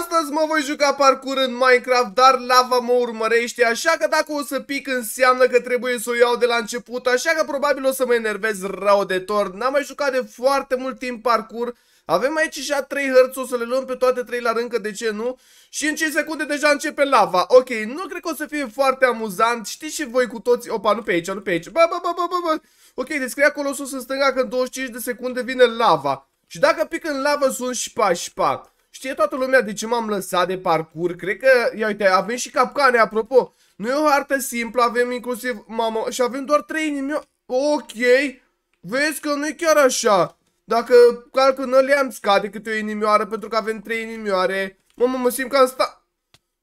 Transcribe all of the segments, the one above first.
Astăzi mă voi juca parcur în Minecraft, dar lava mă urmărește, așa că dacă o să pic înseamnă că trebuie să o iau de la început, așa că probabil o să mă enervez rău de tor. N-am mai jucat de foarte mult timp parcur, avem aici și a 3 hărți, o să le luăm pe toate 3 la rând, de ce nu? Și în 5 secunde deja începe lava. Ok, nu cred că o să fie foarte amuzant, știți și voi cu toți... Opa, nu pe aici, nu pe aici. ba, ba, ba, ba, ba, Ok, descrie acolo sus în stânga că în 25 de secunde vine lava. Și dacă pic în lava, sunt șpa, șpa știe toată lumea de ce m-am lăsat de parcurs. Cred că, ia uite, avem și capcane, apropo. Nu e o hartă simplă, avem inclusiv, mamă, și avem doar trei inimi. Ok, vezi că nu e chiar așa. Dacă calcă nu le am scade câte o inimioară pentru că avem trei inimioare. Mamă, mă simt că am stat...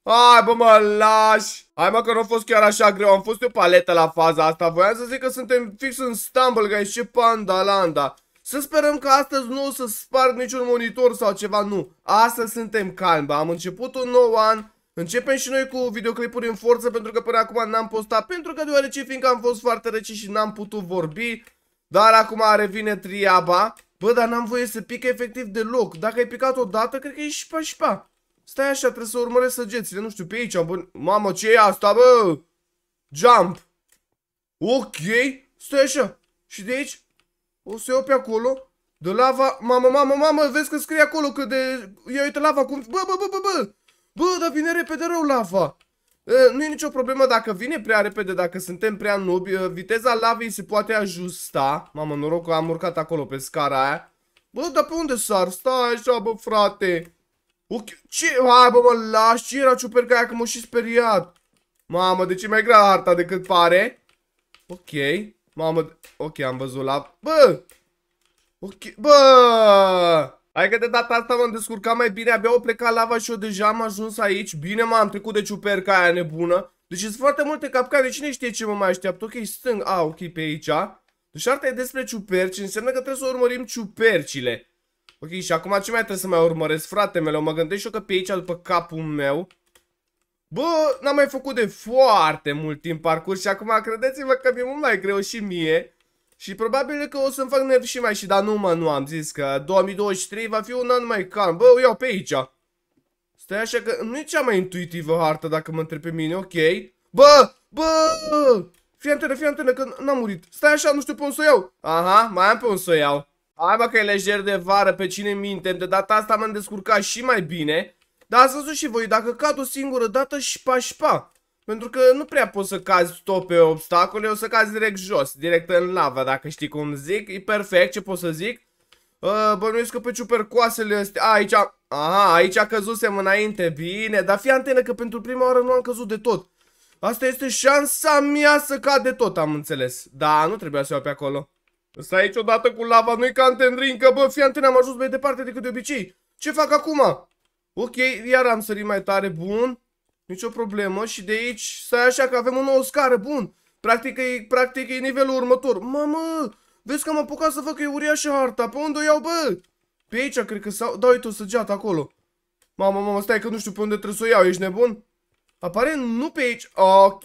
Hai bă mă, lași! Hai mă că nu a fost chiar așa greu, am fost eu paletă la faza asta. Voiam să zic că suntem fix în Stumble Guys și Pandalanda. Să sperăm că astăzi nu o să sparg niciun monitor sau ceva, nu. Astăzi suntem calmi, am început un nou an, Începem și noi cu videoclipuri în forță pentru că până acum n-am postat pentru că deoarece fiindcă am fost foarte rece și n-am putut vorbi Dar acum revine triaba Bă, dar n-am voie să pic efectiv deloc Dacă ai picat odată, cred că e și pa. Stai așa, trebuie să urmăresc săgețile, nu știu, pe aici am bun... Mamă, ce e asta, bă? Jump Ok, stai așa Și de aici? O să iau pe acolo. De lava... Mamă, mamă, mamă, vezi că scrie acolo că de... Ia uite lava cum... Bă, bă, bă, bă, bă! Bă, dar vine repede rău lava! E, nu e nicio problemă dacă vine prea repede, dacă suntem prea nubi. Viteza lavei se poate ajusta. Mamă, noroc că am urcat acolo pe scara aia. Bă, dar pe unde sar? Stai așa, bă, frate. Ok, ce? Hai, bă, mă, lași. Ce era ciuperca aia că m o și speriat? Mamă, de ce mai grea harta decât pare? Ok. Mamă, ok, am văzut la... Bă! Ok, bă! Hai că de data asta m-am descurcat mai bine, abia o plecat lava și eu deja am ajuns aici. Bine m-am trecut de ciuperca aia nebună. Deci sunt foarte multe capcane, cine știe ce mă mai așteaptă? Ok, stâng, a, ok, pe aici. Deci arta e despre ciuperci, înseamnă că trebuie să urmărim ciupercile. Ok, și acum ce mai trebuie să mai urmăresc, frate meu? Mă gândesc și eu că pe aici, după capul meu, Bă, n-am mai făcut de foarte mult timp parcurs și acum credeți vă că mi-e mult mai greu și mie. Și probabil că o să-mi fac nervi și mai și, dar nu mă, nu am zis că 2023 va fi un an mai calm. Bă, iau pe aici. Stai așa că nu e cea mai intuitivă hartă dacă mă întreb pe mine, ok. Bă, bă, bă. fii antenă, fii antenă că n-am murit. Stai așa, nu știu pe unde să iau. Aha, mai am pe unde să iau. Hai bă, că e lejer de vară, pe cine minte, de data asta m-am descurcat și mai bine. Dar ați văzut și voi, dacă cad o singură dată, șpa, șpa. Pentru că nu prea poți să cazi tot pe obstacole, o să cazi direct jos, direct în lava, dacă știi cum zic. E perfect, ce pot să zic. Uh, bănuiesc că pe ciupercoasele astea... A, aici... Aha, aici căzusem înainte, bine. Dar fii antenă că pentru prima oară nu am căzut de tot. Asta este șansa mea să cad de tot, am înțeles. Da, nu trebuia să iau pe acolo. Ăsta aici odată cu lava, nu-i ca în bă, fii antenă, am ajuns mai departe decât de obicei. Ce fac acum? Ok, iar am sărit mai tare, bun. Nicio problemă și de aici stai așa că avem o nouă scară, bun. Practic e, practic e nivelul următor. Mamă, vezi că am apucat să văd că e uriașă harta, pe unde o iau, bă? Pe aici, cred că sau... Da, uite o săgeată acolo. Mamă, mamă, stai că nu știu pe unde trebuie să o iau, ești nebun? Apare nu pe aici. Ok,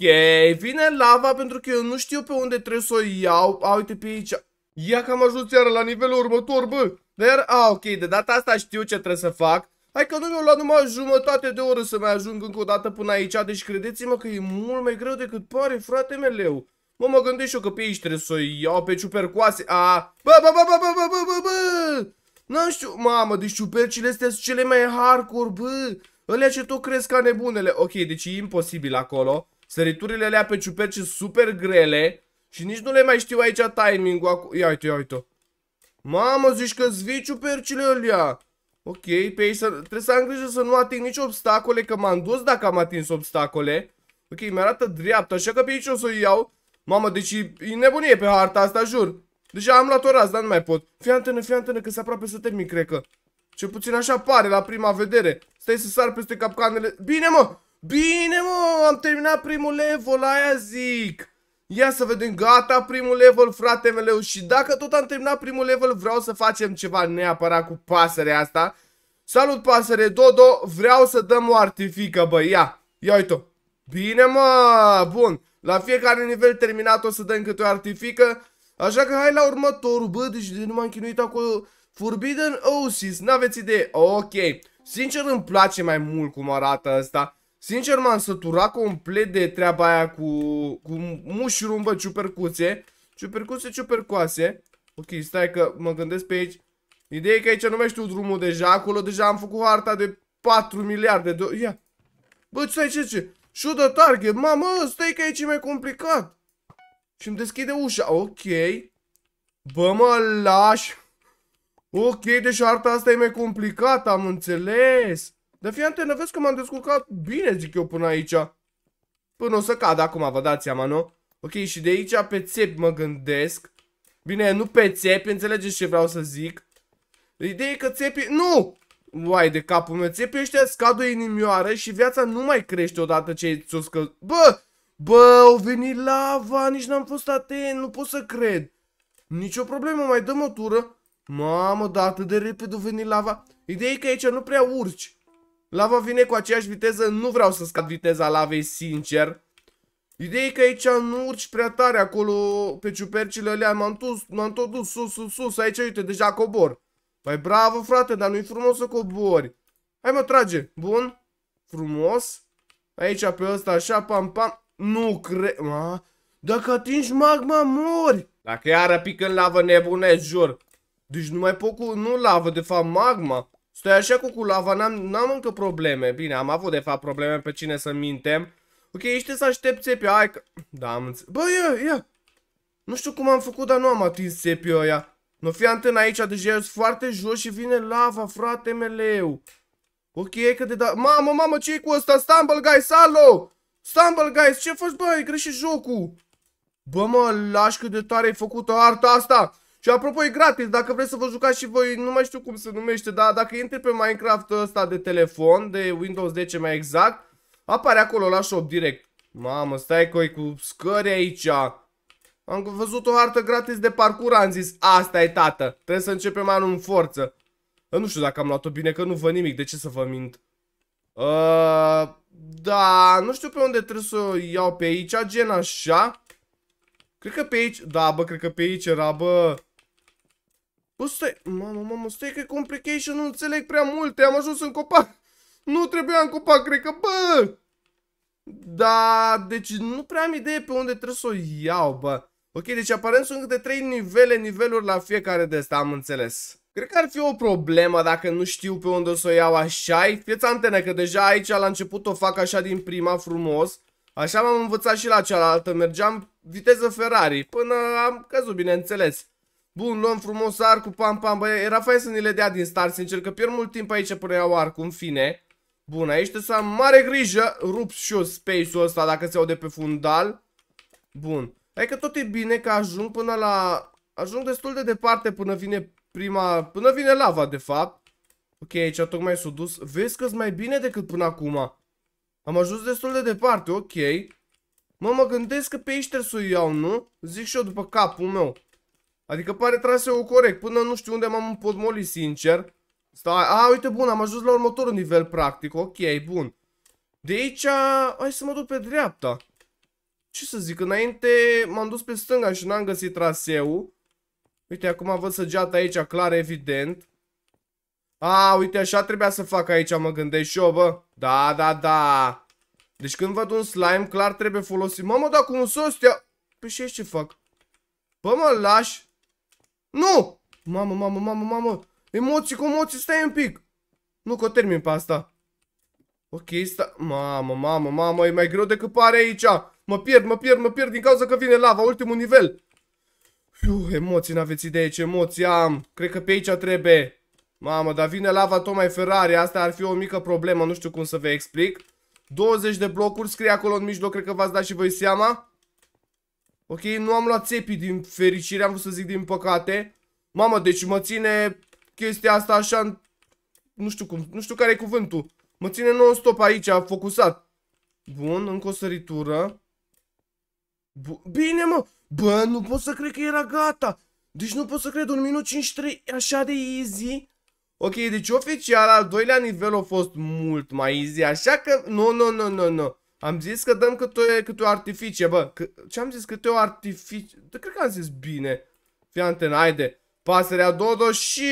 vine lava pentru că eu nu știu pe unde trebuie să o iau. A, uite pe aici. Ia că am ajuns iară la nivelul următor, bă. Dar, a, ok, de data asta știu ce trebuie să fac. Hai că nu mi-a luat numai jumătate de oră să mai ajung încă o dată până aici, deci credeți-mă că e mult mai greu decât pare, frate meleu. Mă, mă gândesc eu că pe aici trebuie să iau pe ciupercoase. A, bă, bă, bă, bă, bă, bă, bă, bă, bă. Nu știu, mamă, deci ciupercile astea sunt cele mai hardcore, bă. Ălea ce tot crezi ca nebunele. Ok, deci e imposibil acolo. Săriturile alea pe ciuperci sunt super grele. Și nici nu le mai știu aici timing-ul. Ia uite, ia uite. Mamă, zici că-ți vii ciupercile alea. Ok, pe aici să, trebuie să am grijă să nu ating nici obstacole, că m-am dus dacă am atins obstacole. Ok, mi-arată dreapta, așa că pe aici o să o iau. Mamă, deci e nebunie pe harta asta, jur. Deja am luat o raz, dar nu mai pot. Fii antenă, fii antenă, că se aproape să termin, cred că. Ce puțin așa pare la prima vedere. Stai să sar peste capcanele. Bine, mă! Bine, mă! Am terminat primul level, aia zic! Ia să vedem, gata primul level, frate meu. Și dacă tot am terminat primul level, vreau să facem ceva neapărat cu pasărea asta Salut pasăre, Dodo, vreau să dăm o artifică, bă, ia, ia uite-o Bine, mă, bun La fiecare nivel terminat o să dăm câte o artifică Așa că hai la următorul, bă, deci de nu m-am chinuit acolo Forbidden Oasis, n-aveți idee, ok Sincer îmi place mai mult cum arată asta Sincer m-am săturat complet de treaba aia cu, cu mushroom, bă, ciupercuțe. Ciupercuțe, ciupercoase. Ok, stai că mă gândesc pe aici. Ideea e că aici nu mai știu drumul deja. Acolo deja am făcut harta de 4 miliarde de... Ia. Bă, stai ce ce? Shoot the target. Mamă, stai că aici e mai complicat. Și îmi deschide ușa. Ok. Bă, mă lași. Ok, deci harta asta e mai complicată, am înțeles. Dar fii atent, vezi că m-am descurcat bine, zic eu, până aici. Până o să cad acum, vă dați seama, nu? Ok, și de aici pe țep mă gândesc. Bine, nu pe țep, înțelegeți ce vreau să zic. Ideea e că țepii... Nu! Uai de capul meu, țepii ăștia scad o inimioară și viața nu mai crește odată ce ți-o scă... Bă! Bă, au venit lava, nici n-am fost atent, nu pot să cred. Nici o problemă, mai dăm o tură. Mamă, dar atât de repede a venit lava. Ideea e că aici nu prea urci. Lava vine cu aceeași viteză, nu vreau să scad viteza lavei, sincer. Ideea e că aici nu urci prea tare acolo pe ciupercile alea, m-am tot dus sus, sus, sus, aici uite, deja cobor. Păi bravo frate, dar nu-i frumos să cobori. Hai mă, trage, bun, frumos. Aici pe ăsta așa, pam, pam, nu cre. Ma. dacă atingi magma, mori. Dacă iară pică în lavă, nebunesc, jur. Deci nu mai pot cu, nu lavă, de fapt magma. Stai așa cu culava, n-am încă probleme. Bine, am avut de fapt probleme pe cine să mintem. Ok, ești să aștept țepia, hai că... Da, am înțeles. Bă, ia, ia. Nu știu cum am făcut, dar nu am atins țepia aia. Nu fi antena aici, deja e foarte jos și vine lava, frate meleu. Ok, că de da... Mamă, mamă, ce e cu ăsta? Stumble guys, alo! Stumble guys, ce faci, bă? E greșit jocul. Bă, mă, lași cât de tare ai făcut arta asta. Și apropo, e gratis, dacă vreți să vă jucați și voi, nu mai știu cum se numește, dar dacă intri pe Minecraft ăsta de telefon, de Windows 10 mai exact, apare acolo la shop direct. Mamă, stai că cu scări aici. Am văzut o hartă gratis de parcur, am zis, asta e tată, trebuie să începem anul în forță. Nu știu dacă am luat-o bine, că nu văd nimic, de ce să vă mint? Uh, da, nu știu pe unde trebuie să o iau pe aici, gen așa. Cred că pe aici, da, bă, cred că pe aici era, bă. Bă, stai, mamă, mamă, stai că e complication, nu înțeleg prea multe, am ajuns în copac. Nu trebuia în copac, cred că, bă! Da, deci nu prea am idee pe unde trebuie să o iau, bă. Ok, deci aparent sunt câte trei nivele, niveluri la fiecare de asta, am înțeles. Cred că ar fi o problemă dacă nu știu pe unde o să o iau așa Fieți antene că deja aici la început o fac așa din prima frumos. Așa m-am învățat și la cealaltă, mergeam viteză Ferrari, până am căzut, bineînțeles. Bun, luăm frumos arcul, pam, pam, băie. Era fain să ni le dea din start, sincer, că pierd mult timp aici până iau arcul, în fine. Bun, aici trebuie să am mare grijă. Rup și eu space-ul ăsta dacă se aude pe fundal. Bun. că tot e bine că ajung până la... Ajung destul de departe până vine prima... Până vine lava, de fapt. Ok, aici tocmai s-a dus. Vezi că mai bine decât până acum. Am ajuns destul de departe, ok. Mă, mă gândesc că pe aici trebuie să iau, nu? Zic și eu după capul meu. Adică pare traseul corect. Până nu știu unde m-am împotmolit, sincer. Stai, a, uite, bun, am ajuns la următorul nivel, practic. Ok, bun. De aici, hai să mă duc pe dreapta. Ce să zic, înainte m-am dus pe stânga și n-am găsit traseul. Uite, acum văd săgeata aici, clar, evident. A, uite, așa trebuia să fac aici, mă gândesc și eu, bă. Da, da, da. Deci când văd un slime, clar trebuie folosit. Mamă, dacă cu un sos te Păi și ce fac? Bă, mă, lași. Nu! Mamă, mamă, mamă, mamă! Emoții cu emoții, stai un pic! Nu că termin pe asta. Ok, sta... Mamă, mamă, mamă, e mai greu decât pare aici! Mă pierd, mă pierd, mă pierd din cauza că vine lava, ultimul nivel! Fiu, emoții, n-aveți idee ce emoții am! Cred că pe aici trebuie! Mamă, dar vine lava tocmai Ferrari, asta ar fi o mică problemă, nu știu cum să vă explic. 20 de blocuri, scrie acolo în mijloc, cred că v-ați dat și voi seama. Ok, nu am luat țepii din fericire, am vrut să zic din păcate. Mamă, deci mă ține chestia asta așa... Nu știu cum, nu știu care e cuvântul. Mă ține non-stop aici, focusat. Bun, încă o săritură. B Bine, mă! Bă, nu pot să cred că era gata. Deci nu pot să cred, un minut 53, așa de easy. Ok, deci oficial, al doilea nivel a fost mult mai easy, așa că... Nu, no, nu, no, nu, no, nu, nu. Am zis că dăm câte, câte o artificie, bă. C Ce-am zis? Câte o artificie? Da, cred că am zis bine. Fii anten, haide. Pasărea Dodo și...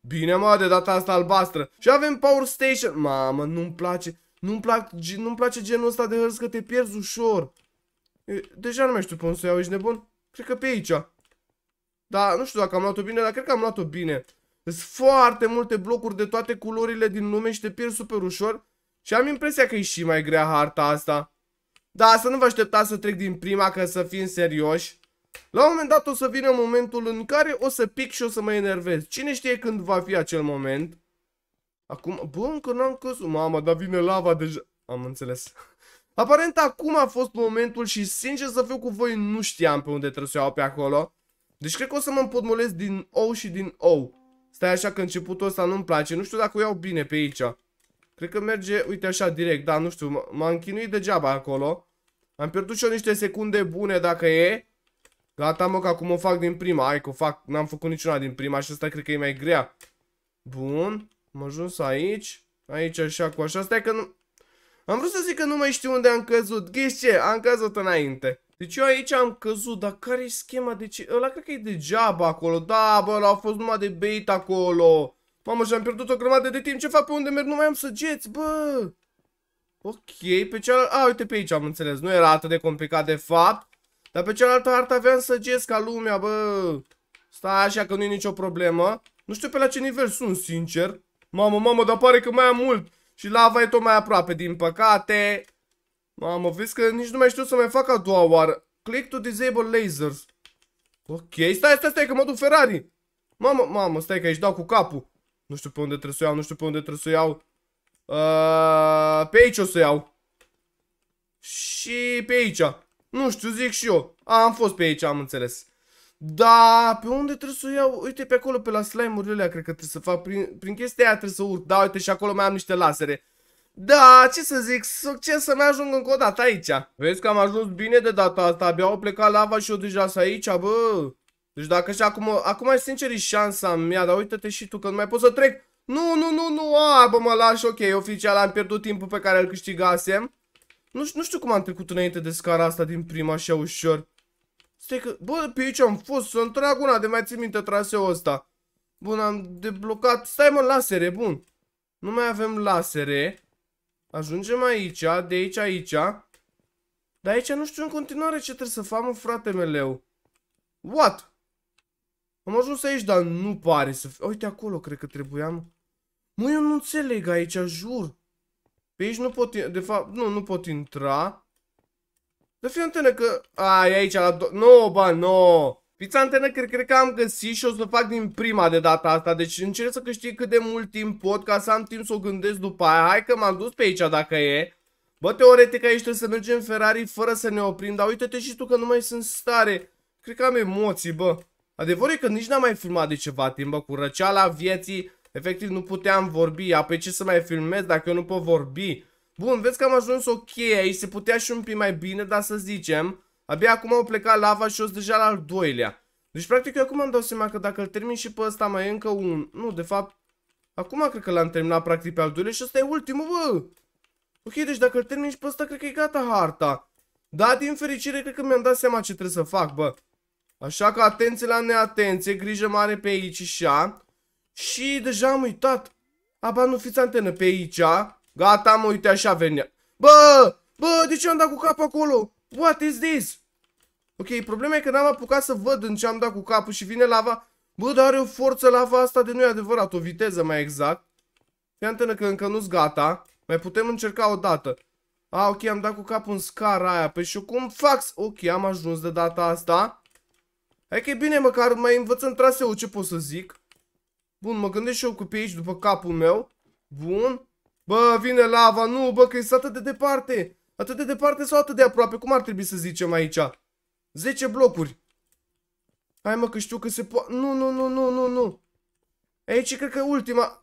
Bine, mă, de data asta albastră. Și avem Power Station. Mamă, nu-mi place. Nu-mi plac, nu place genul ăsta de hărți că te pierzi ușor. Eu, deja nu mai știu pe unde să iau, ești nebun? Cred că pe aici. Da, nu știu dacă am luat-o bine, dar cred că am luat-o bine. Sunt foarte multe blocuri de toate culorile din lume și te pierzi super ușor. Și am impresia că e și mai grea harta asta. Da, să nu vă așteptați să trec din prima, că să fim serioși. La un moment dat o să vină momentul în care o să pic și o să mă enervez. Cine știe când va fi acel moment? Acum, bă, încă n-am căzut. Mama, dar vine lava deja. Am înțeles. Aparent acum a fost momentul și sincer să fiu cu voi nu știam pe unde trebuie să iau pe acolo. Deci cred că o să mă împotmolesc din ou și din ou. Stai așa că începutul ăsta nu-mi place. Nu știu dacă o iau bine pe aici. Cred că merge, uite așa, direct, da, nu știu, m-am chinuit degeaba acolo. Am pierdut și eu niște secunde bune dacă e. Gata, mă, că acum o fac din prima. Hai că o fac, n-am făcut niciuna din prima și asta cred că e mai grea. Bun, am ajuns aici. Aici, așa, cu așa. Stai că nu... Am vrut să zic că nu mai știu unde am căzut. Ghiți ce? Am căzut înainte. Deci eu aici am căzut, dar care i schema? Deci ăla cred că e degeaba acolo. Da, bă, l-au fost numai de bait acolo. Mamă, și-am pierdut o grămadă de timp. Ce fac? Pe unde merg? Nu mai am săgeți, bă! Ok, pe cealaltă... A, uite pe aici am înțeles. Nu era atât de complicat de fapt. Dar pe cealaltă hartă aveam săgeți ca lumea, bă! Stai așa că nu e nicio problemă. Nu știu pe la ce nivel sunt, sincer. Mamă, mamă, dar pare că mai am mult. Și lava e tot mai aproape, din păcate. Mamă, vezi că nici nu mai știu să mai fac a doua oară. Click to disable lasers. Ok, stai, stai, stai, că mă duc Ferrari. Mamă, mamă, stai că aici dau cu capul. Nu știu pe unde trebuie să o iau, nu știu pe unde trebuie să o iau. Uh, pe aici o să o iau. Și pe aici. Nu știu, zic și eu. A, am fost pe aici, am înțeles. Da, pe unde trebuie să o iau? Uite, pe acolo, pe la slime-urile alea, cred că trebuie să fac. Prin, prin chestia aia trebuie să urc. Da, uite, și acolo mai am niște lasere. Da, ce să zic, succes să-mi ajung încă o dată aici. Vezi că am ajuns bine de data asta, abia au plecat lava și eu deja să aici, bă. Deci dacă și acum, acum sincer e șansa mea, dar uite-te și tu că nu mai pot să trec. Nu, nu, nu, nu, a, bă, mă lași, ok, oficial am pierdut timpul pe care îl câștigasem. Nu, nu știu cum am trecut înainte de scara asta din prima așa ușor. Stai că, bă, pe aici am fost, să întreag una de mai țin minte traseul ăsta. Bun, am deblocat, stai mă, lasere, bun. Nu mai avem lasere. Ajungem aici, de aici, aici. Dar aici nu știu în continuare ce trebuie să fac, mă, frate meleu. What? Am ajuns aici, dar nu pare să... Uite acolo, cred că trebuia. Mă, eu nu înțeleg aici, jur. Pe aici nu pot... De fapt, nu, nu pot intra. Dar fi antenă că... A, e aici la... Do... No, ba, no. Fiți antenă, că, cred că am găsit și o să fac din prima de data asta. Deci încerc să câștig cât de mult timp pot ca să am timp să o gândesc după aia. Hai că m-am dus pe aici dacă e. Bă, teoretic aici trebuie să mergem Ferrari fără să ne oprim, dar uite-te și tu că nu mai sunt stare. Cred că am emoții, bă. Adevărul e că nici n-am mai filmat de ceva timp, bă, cu răceala vieții, efectiv nu puteam vorbi, apoi ce să mai filmez dacă eu nu pot vorbi? Bun, vezi că am ajuns ok aici, se putea și un pic mai bine, dar să zicem, abia acum au plecat lava și eu deja la al doilea. Deci, practic, eu acum îmi dau seama că dacă îl termin și pe ăsta mai e încă un... Nu, de fapt, acum cred că l-am terminat practic pe al doilea și ăsta e ultimul, bă! Ok, deci dacă îl termin și pe ăsta, cred că e gata harta. Da, din fericire, cred că mi-am dat seama ce trebuie să fac, bă. Așa că atenție la neatenție, grijă mare pe aici și a. Și deja am uitat. Aba nu fiți antenă pe aici. Gata, mă uite așa venea. Bă, bă, de ce am dat cu capul acolo? What is this? Ok, problema e că n-am apucat să văd în ce am dat cu capul și vine lava. Bă, dar are o forță lava asta de nu e adevărat, o viteză mai exact. Fii antenă că încă nu-s gata. Mai putem încerca o dată. A, ok, am dat cu capul în scara aia. Păi și cum fac? Ok, am ajuns de data asta. Hai că e bine, măcar mai învăț traseul, ce pot să zic. Bun, mă gândesc și eu cu pe aici după capul meu. Bun. Bă, vine lava, nu, bă, că e atât de departe. Atât de departe sau atât de aproape, cum ar trebui să zicem aici? 10 blocuri. Hai mă, că știu că se poate... Nu, nu, nu, nu, nu, nu. Aici cred că ultima...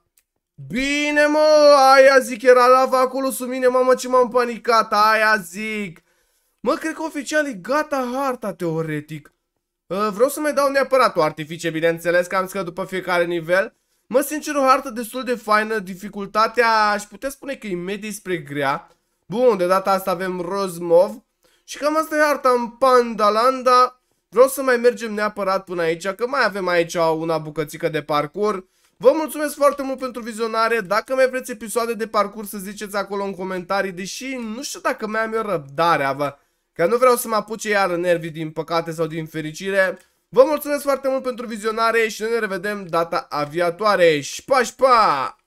Bine mă, aia zic, era lava acolo sub mine, mamă ce m-am panicat, aia zic. Mă, cred că oficial e gata harta, teoretic. Uh, vreau să mai dau neapărat o artifice, bineînțeles, că am zis că după fiecare nivel. Mă, sincer, o hartă destul de faină, dificultatea aș putea spune că e medii spre grea. Bun, de data asta avem Rozmov. Și cam asta e harta în Pandalanda. Vreau să mai mergem neapărat până aici, că mai avem aici una bucățică de parcurs. Vă mulțumesc foarte mult pentru vizionare, dacă mai vreți episoade de parcurs să ziceți acolo în comentarii, deși nu știu dacă mai am eu răbdarea, vă... Că nu vreau să mă apuce iar nervii din păcate sau din fericire. Vă mulțumesc foarte mult pentru vizionare și noi ne revedem data aviatoare. Și pa, și pa!